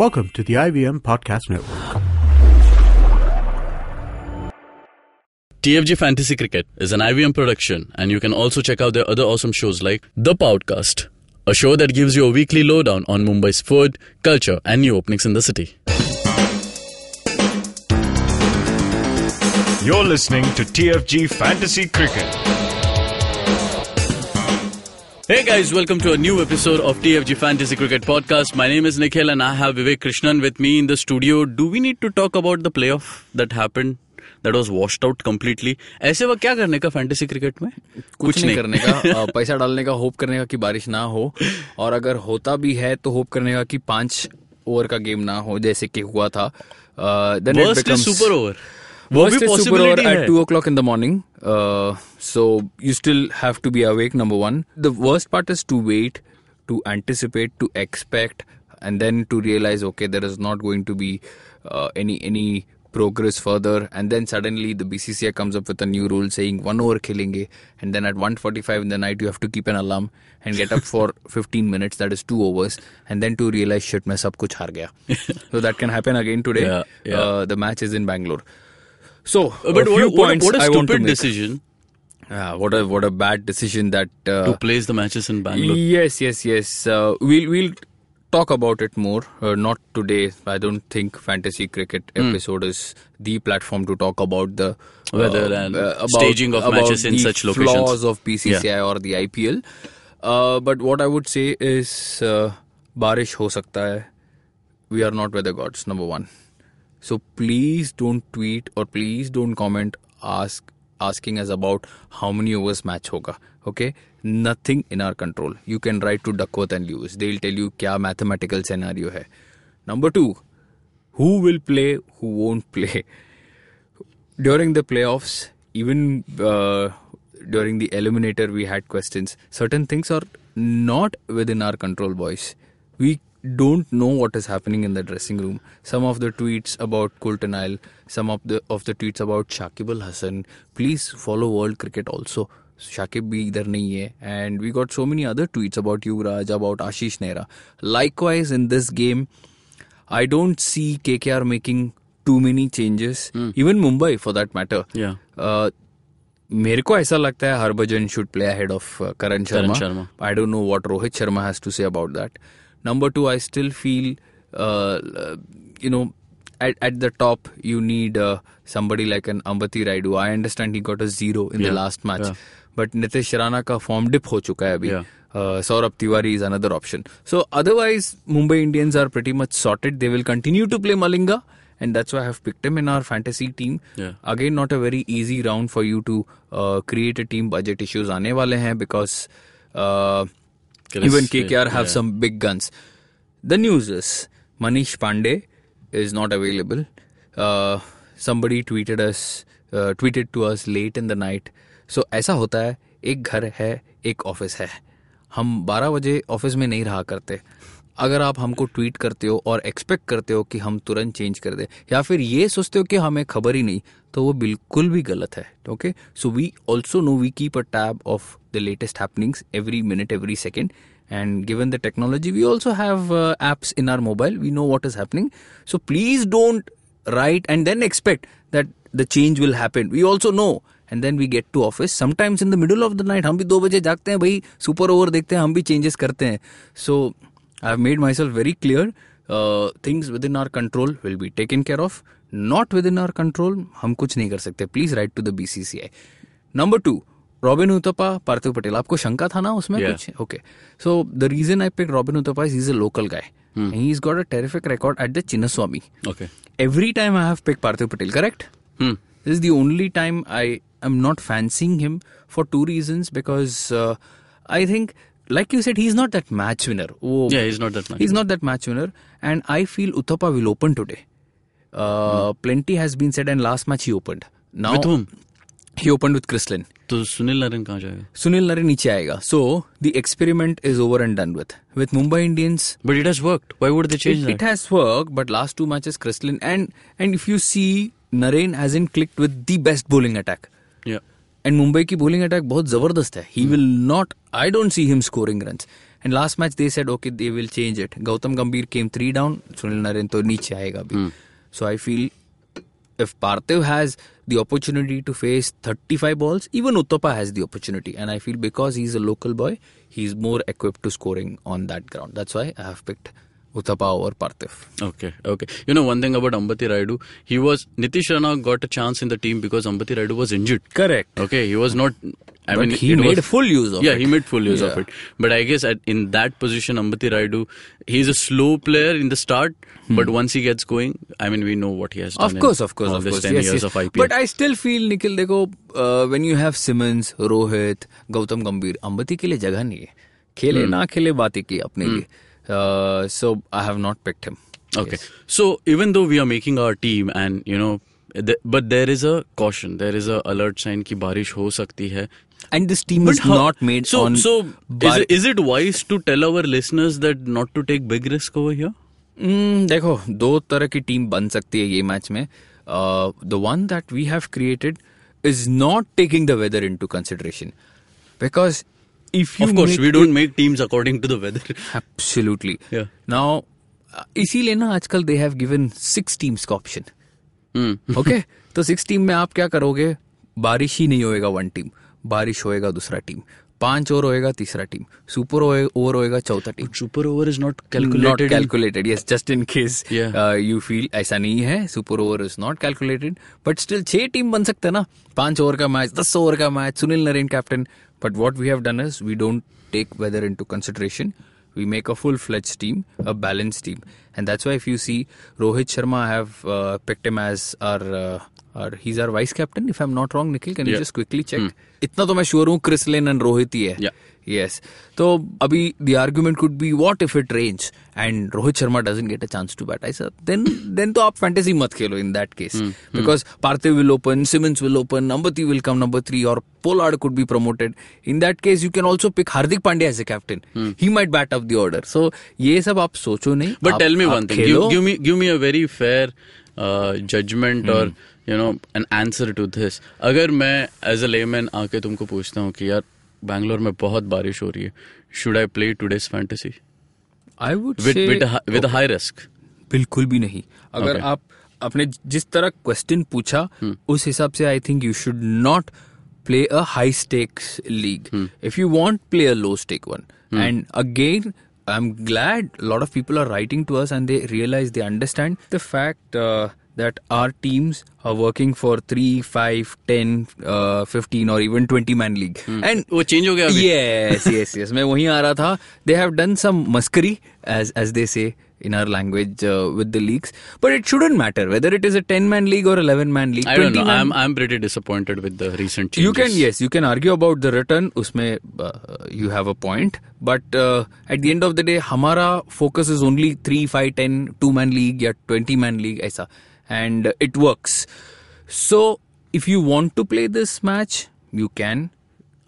Welcome to the IBM Podcast Network. TFG Fantasy Cricket is an IBM production, and you can also check out their other awesome shows like The Podcast, a show that gives you a weekly lowdown on Mumbai's food, culture, and new openings in the city. You're listening to TFG Fantasy Cricket. Hey guys, welcome to a new episode of TFG Fantasy Cricket Podcast. My name is Nikhil and I have Vivek Krishnan with me in the studio. Do we need to talk about the playoff that happened? That was washed out completely. ऐसे वक्त क्या करने का fantasy cricket में कुछ, नहीं, नहीं करने का पैसा डालने का होप करने का कि बारिश ना हो और अगर होता भी है तो होप करने का कि पांच ओवर का गेम ना हो जैसे कि हुआ था super over worst is super hour at two o'clock in the morning. Uh, so you still have to be awake. Number one, the worst part is to wait, to anticipate, to expect, and then to realize okay there is not going to be uh, any any progress further and then suddenly the bcci comes up with a new rule saying one over killing and then at 1.45 in the night you have to keep an alarm and get up for 15 minutes that is two overs and then to realize shit mess up kuch haar gaya so that can happen again today yeah, yeah. Uh, the match is in bangalore so, uh, but a few points what, what stupid want to make. decision. what a what a bad decision that uh, to place the matches in Bangalore. Yes, yes, yes. Uh, we'll we'll talk about it more. Uh, not today. I don't think fantasy cricket hmm. episode is the platform to talk about the weather uh, and uh, about, staging of matches in such locations. Flaws of PCCI yeah. or the IPL. but what I would say is, uh, barish ho sakta hai. We are not weather gods. Number one so please don't tweet or please don't comment ask asking us about how many overs match hoga okay nothing in our control you can write to duckworth and lewis they'll tell you kya mathematical scenario hai number 2 who will play who won't play during the playoffs even uh, during the eliminator we had questions certain things are not within our control boys we don't know what is happening in the dressing room. Some of the tweets about Colton some of the of the tweets about Shakib Al Hassan. Please follow World Cricket also. Shakib bhi idhar nahi And we got so many other tweets about Yuvraj, about Ashish Nehra. Likewise, in this game, I don't see KKR making too many changes. Hmm. Even Mumbai, for that matter. Yeah. Uh, मेरे को ऐसा लगता है Harbhajan should play ahead of Karan Sharma I don't know what Rohit Sharma has to say about that Number two, I still feel, uh, you know, at, at the top, you need uh, somebody like an Ambati Raidu. I understand he got a zero in yeah. the last match. Yeah. But Nitish Rana ka form dip ho chuka hai abhi. Yeah. Uh, Saurabh Tiwari is another option. So otherwise, Mumbai Indians are pretty much sorted. They will continue to play Malinga, and that's why I have picked him in our fantasy team. Yeah. Again, not a very easy round for you to uh, create a team. Budget issues aane wale hain because uh, Even KKR yeah. have some big guns. The news is Manish Pandey is not available. Uh, somebody tweeted us, uh, tweeted to us late in the night. So ऐसा होता है एक घर है एक office है हम 12 बजे ऑफिस में नहीं रहा करते अगर आप हमको ट्वीट करते हो और एक्सपेक्ट करते हो कि हम तुरंत चेंज कर दें या फिर ये सोचते हो कि हमें खबर ही नहीं तो वो बिल्कुल भी गलत है okay so we also know we keep a tab of the latest happenings every minute every second and given the technology we also have apps in our mobile we know what is happening so please don't write and then expect that the change will happen we also know and then we get to office sometimes in the middle of the night हम भी दो बजे जागते हैं भाई super over देखते हैं हम भी चेंजेस करते हैं सो so, I've made myself very clear. Uh, things within our control will be taken care of. Not within our control, हम कुछ नहीं कर सकते. Please write to the BCCI. Number two, Robin Uthappa, Parthiv Patel. आपको शंका था ना उसमें yeah. कुछ? Okay. So the reason I picked Robin Uthappa is he's a local guy. Hmm. And he's got a terrific record at the Chinnaswamy. Okay. Every time I have picked Parthiv Patel, correct? Hmm. This is the only time I am not fancying him for two reasons because uh, I think like you said, he's not that match winner. Oh, yeah, he's not that match. He's winner. not that match winner, and I feel Uthappa will open today. Uh, hmm. Plenty has been said, and last match he opened. Now with whom? He opened with Chris So Sunil Narin will Sunil Narin will come So the experiment is over and done with. With Mumbai Indians. But it has worked. Why would they change it, has worked, but last two matches Chris and and if you see Narin hasn't clicked with the best bowling attack. Yeah. And Mumbai की bowling attack बहुत जबरदस्त है he will not I don't see him scoring run and last match they said okay they will change it Gautam Gambhir came three down Sunil Narine तो नीचे आएगा अभी so I feel if Parthiv has the opportunity to face thirty five balls even Uthappa has the opportunity and I feel because he is a local boy he is more equip to scoring on that ground that's why I have picked Uthappa over Parthiv. Okay, okay. You know one thing about Ambati Raidu, he was Nitish Rana got a chance in the team because Ambati Raidu was injured. Correct. Okay, he was not. I but mean, he made was, full use of yeah, it. Yeah, he made full use yeah. of it. But I guess at, in that position, Ambati Raidu, he's a slow player in the start, hmm. but once he gets going, I mean, we know what he has done. Of course, of course, of course. 10 yes, years yes. of IPL. But I still feel, Nikhil, देखो, uh, when you have Simmons, Rohit, Gautam Gambhir, Ambati ke liye jagah nahi hai. Khele hmm. na khele बात की अपने लिए. Hmm. Uh, so I have not picked him. Okay. Yes. So even though we are making our team and you know but there is a caution there is a alert sign that barish ho sakti hai and this team but is how, not made so on so bar- is, it, is it wise to tell our listeners that not to take big risk over here mm, देखो दो तरह की team बन सकती है ये match में the one that we have created is not taking the weather into consideration because if you of course make, we don't make teams according to the weather absolutely yeah now uh, इसीलिए ना आजकल they have given six teams का option okay hmm. तो six team में आप क्या करोगे बारिश ही नहीं होएगा वन टीम बारिश होएगा दूसरा टीम पांच ओवर होएगा तीसरा टीम सुपर ओवर होएगा चौथा team super over is not calculated calculated yes just in case you feel ऐसा नहीं है super over is not calculated but still छह टीम बन सकते ना पांच ओवर का मैच दस ओवर का match Sunil Narine captain But what we have done is we don't take weather into consideration. We make a full-fledged team, a balanced team, and that's why if you see Rohit Sharma, I have uh, picked him as our, uh, our he's our vice captain. If I'm not wrong, Nikhil, can yeah. you just quickly check? It's इतना तो मैं sure हूँ Chris Lynn and Rohit ही है Yes. So, Abhi, the argument could be what if it rains and Rohit Sharma doesn't get a chance to bat? I said, then then to aap fantasy mat khelo in that case. Mm. Because mm. Parthe will open, Simmons will open, Nambati will come number three, or Pollard could be promoted. In that case, you can also pick Hardik Pandya as a captain. Mm. He might bat up the order. So, ye sab aap socho nahi. But aap, tell me one thing. Give, give, me, give me a very fair uh, judgment mm. or, you know, an answer to this. अगर मैं as a layman आके तुमको पूछता हूँ कि यार बैंगलोर में बहुत बारिश हो रही है should I play today's fantasy I would with high risk बिल्कुल भी नहीं अगर okay. आप अपने जिस तरह क्वेश्चन पूछा hmm. उस हिसाब से I think you should not play a high stakes league if you want play a low stake one and again I am glad lot of people are writing to us and they realise they understand the fact that our teams are working for 3 5 10 uh, 15 or even 20 man league hmm. and वो change हो गया अभी yes yes yes मैं वहीं आ रहा था they have done some muskari as as they say in our language uh, with the leagues. But it shouldn't matter whether it is a 10 man league or 11 man league. I don't know. I'm, I'm pretty disappointed with the recent changes. You can, yes, you can argue about the return. Usme, uh, you have a point. But uh, at the end of the day, Hamara focus is only 3, 5, 10, 2 man league, yeah, 20 man league. Aisa. and it works. So if you want to play this match, you can.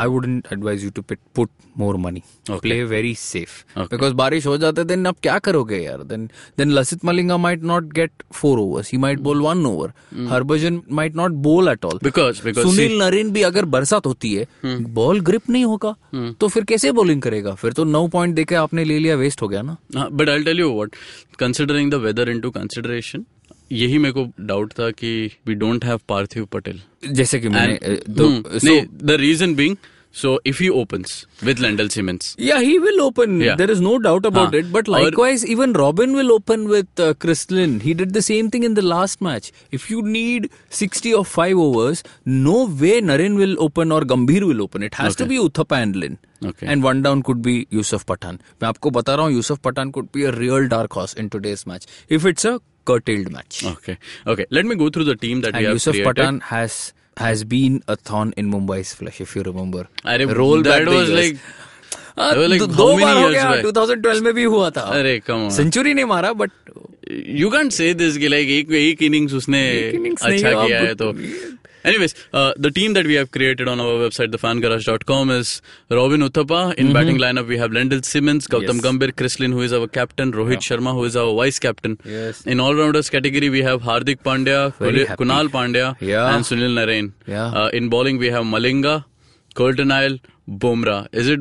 I wouldn't advise you to put more money play very safe because बारिश हो जाता है then आप क्या करोगे यार then then Lasith Malinga might not get four overs he might bowl one over Harbhajan might not bowl at all because Sunil Narine भी अगर बरसात होती है बॉल hmm. ग्रिप नहीं होगा hmm. तो फिर कैसे बॉलिंग करेगा फिर तो नौ पॉइंट देकर आपने ले लिया वेस्ट हो गया ना but I tell you what considering the weather to consideration यही मेरे को डाउट था कि we don't have Parthiv Patel जैसे कि मैंने the reason being So if he opens with Lendl Simmons, yeah, he will open. Yeah. There is no doubt about Haan. it. But likewise, or, even Robin will open with uh, Chris Lynn. He did the same thing in the last match. If you need 60 or 5 overs, no way Narin will open or Gambhir will open. It has okay. to be Uthappa and Lynn. Okay. And one down could be Yusuf Pathan. मैं आपको बता रहा हूँ Yusuf Pathan could be a real dark horse in today's match. If it's a curtailed match. Okay, okay. Let me go through the team that and we have Yusuf created. Patan has has been a thorn in Mumbai's flesh, if you remember. I remember. Roll that that was like. Uh, like, दो बार हो गया 2012 में भी हुआ था अरे कम century नहीं मारा but you can say this कि लाइक एक एक इनिंग्स उसने एक इनिंग्स अच्छा किया है तो Anyways, uh, the team that we have created on our website, thefangarage.com, is Robin Uthappa. In mm-hmm. batting lineup, we have Lendl Simmons, Gautam yes. Gambhir, Chrislin, who is our captain, Rohit yeah. Sharma, who is our vice captain. Yes. In all-rounders category, we have Hardik Pandya, Kunal Pandya, yeah. and Sunil Narain. Yeah. Uh, in bowling, we have Malinga, Colton Isle, Bumrah. Is it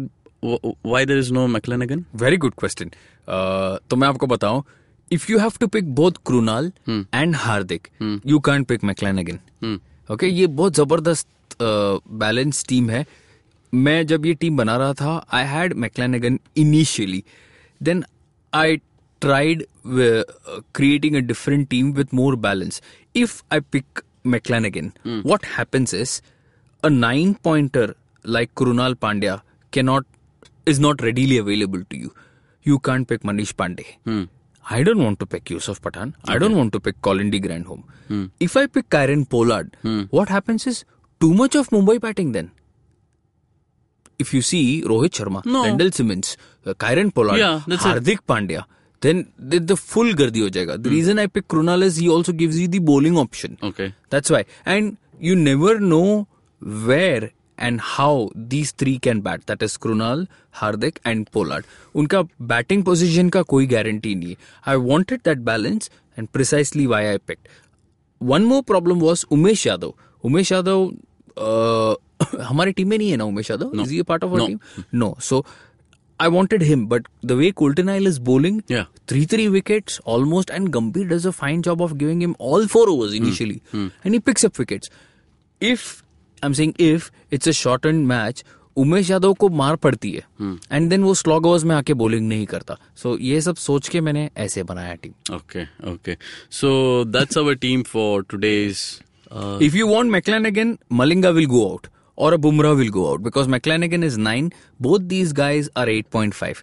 why there is no McLennan? Very good question. So, I will tell you. if you have to pick both Krunal hmm. and Hardik, hmm. you can't pick McLennan. Hmm. Okay ये बहुत जबरदस्त balance team है मैं जब ये team बना रहा था I had McClenaghan initially then I tried creating a different team with more balance if I pick again what happens is a nine pointer like Krunal Pandya cannot is not readily available to you you can't pick Manish Pandey I don't want to pick Yusuf Pathan. Okay. I don't want to pick Colin D. Grandhome. Hmm. If I pick Kyron Pollard, hmm. what happens is too much of Mumbai batting then. If you see Rohit Sharma, no. Rendell Simmons, uh, Kyron Pollard, yeah, Hardik it. Pandya, then the, the full gardi ho jayega. The hmm. reason I pick Krunal is he also gives you the bowling option. Okay. That's why. And you never know where and how these three can bat that is Krunal, Hardik and Pollard. Unka batting position ka koi guarantee nahi. I wanted that balance and precisely why I picked. One more problem was Umesh Yadav. Umesh Yadav uh, हमारी टीम में नहीं है ना Umesh Yadav is ये part of our team no so I wanted him, but the way Coulternile is bowling, yeah. three three wickets almost, and Gambhir does a fine job of giving him all four overs hmm. initially, hmm. and he picks up wickets. If I am saying if it's a shortened match Umesh Yadav को मार पड़ती है एंड hmm. Then वो slog overs में आके bowling नहीं करता सो so, ये सब सोच के मैंने ऐसे बनाया team okay okay so that's our team for today's if you want McClenaghan again Malinga will go out और a will go out because go again is nine both these guys are eight point five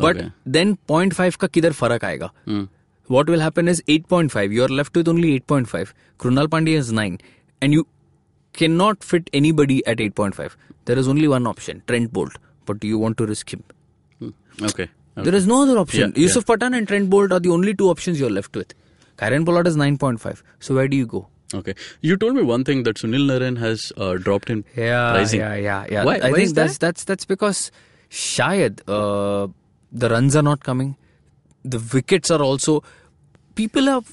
but then point five का किधर फर्क आएगा what will happen is eight point five you are left with only eight point five Krunal Pandey is nine and you cannot fit anybody at 8.5. There is only one option, Trent Bolt. But you want to risk him? Hmm. Okay. Okay. There is no other option. Yeah, Yusuf yeah. Patan and Trent Bolt are the only two options you're left with. Karen Pollard is 9.5. So where do you go? Okay. You told me one thing that Sunil Naran has uh, dropped in yeah, pricing. Yeah, yeah, yeah. Why, I why think that's, that? that's, that's because Shayad, uh, the runs are not coming. The wickets are also. People have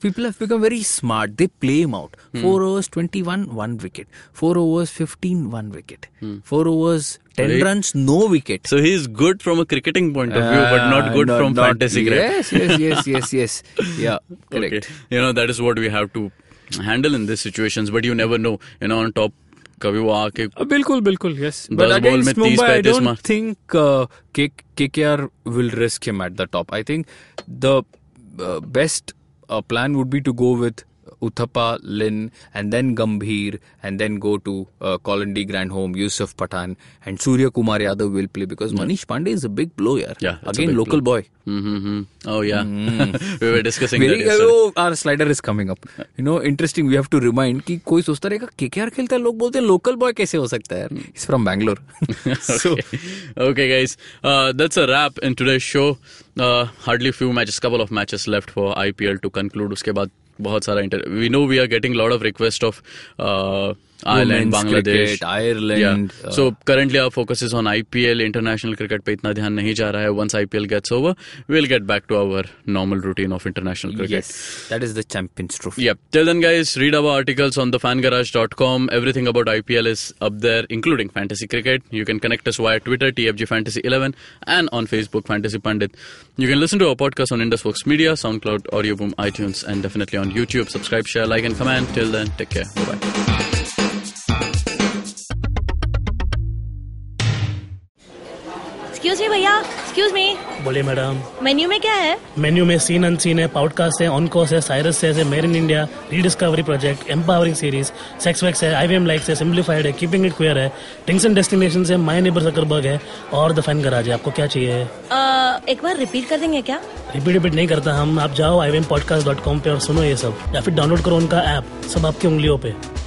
people have become very smart. They play him out. Mm. Four overs, 21, one wicket. Four overs, 15, one wicket. Mm. Four overs, 10 right. runs, no wicket. So he is good from a cricketing point of view, uh, but not ah, good from not, fantasy, yes, Yes, yes, yes, yes, yes. Yeah, correct. Okay. You know, that is what we have to handle in these situations, but you never know. You know, on top कभी वो आके बिल्कुल बिल्कुल yes but against Mumbai I don't think KKR will risk him at the top I think the best our plan would be to go with Uthappa, Lin, and then Gambhir, and then go to uh, Grand Home, Yusuf Patan, and Surya Kumar Yadav will play because yeah. Manish Pandey is a big blower. Yeah, again local blow. boy. Mm-hmm. Oh yeah, mm. we were discussing Very, that. Oh, our slider is coming up. You know, interesting. We have to remind that कोई सोचता रहेगा KKR खेलता है लोग बोलते हैं local boy. कैसे हो सकता है is from Bangalore so okay that's a wrap in today's show. Show uh, hardly matches, matches couple of matches left for IPL to conclude उसके बाद बहुत सारा inter we know we are getting lot of request of Ireland Bangladesh Ireland so currently are focus on IPL international cricket पे इतना ध्यान नहीं जा रहा है once IPL gets over we get back to our normal routine of international cricket that is the champions trophy yup till then guys read our articles on the fan everything about IPL is up there including fantasy cricket you can connect us via Twitter TFG fantasy 11 and on Facebook fantasy Pandit you can listen to our podcast on IndusWorks media SoundCloud AudioBoom iTunes and definitely on YouTube subscribe share like and comment till then take care bye bye excuse me भैया excuse मी बोले madam menu में क्या है menu में scene unseen है podcast है ऑनकोस है Cyrus है मेर in India rediscovery project empowering series सेक्स वेक्स है आई वी एम लाइक्स है सिम्प्लीफाइड है कीपिंग इट क्वेयर है टिंग्स एंड डेस्टिनेशन है माई नेबर सकरबर्ग है और द फैन गराज है आपको क्या चाहिए एक बार रिपीट कर देंगे क्या रिपीट रिपीट नहीं करता हम आप जाओ आई पे और सुनो ये सब या फिर डाउनलोड करो उनका ऐप सब आपकी उंगलियों पे